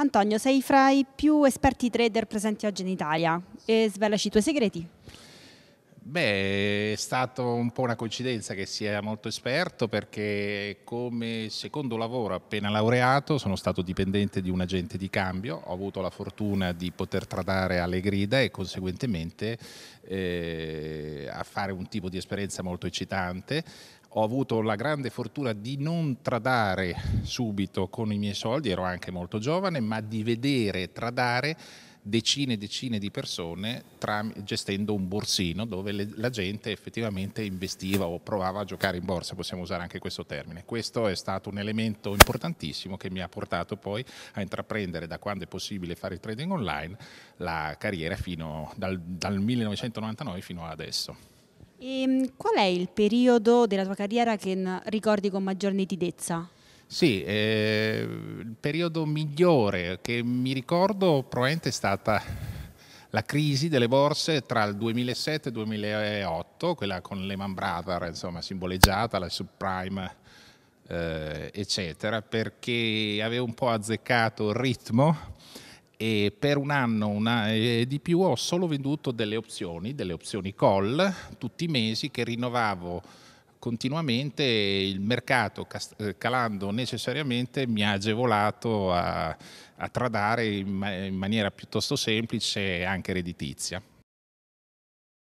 Antonio, sei fra i più esperti trader presenti oggi in Italia e svelaci i tuoi segreti. Beh, è stata un po' una coincidenza che sia molto esperto perché come secondo lavoro appena laureato sono stato dipendente di un agente di cambio, ho avuto la fortuna di poter tradare alle grida e conseguentemente eh, a fare un tipo di esperienza molto eccitante. Ho avuto la grande fortuna di non tradare subito con i miei soldi, ero anche molto giovane, ma di vedere tradare decine e decine di persone tram- gestendo un borsino dove le- la gente effettivamente investiva o provava a giocare in borsa, possiamo usare anche questo termine. Questo è stato un elemento importantissimo che mi ha portato poi a intraprendere da quando è possibile fare il trading online la carriera fino dal, dal 1999 fino ad adesso. E ehm, qual è il periodo della tua carriera che ricordi con maggior nitidezza? Sì, eh, il periodo migliore che mi ricordo probabilmente è stata la crisi delle borse tra il 2007 e il 2008, quella con Lehman Brothers, insomma, simboleggiata, la subprime, eh, eccetera, perché avevo un po' azzeccato il ritmo e per un anno una, eh, di più ho solo venduto delle opzioni, delle opzioni call, tutti i mesi che rinnovavo continuamente il mercato eh, calando necessariamente mi ha agevolato a, a tradare in, ma in maniera piuttosto semplice e anche redditizia.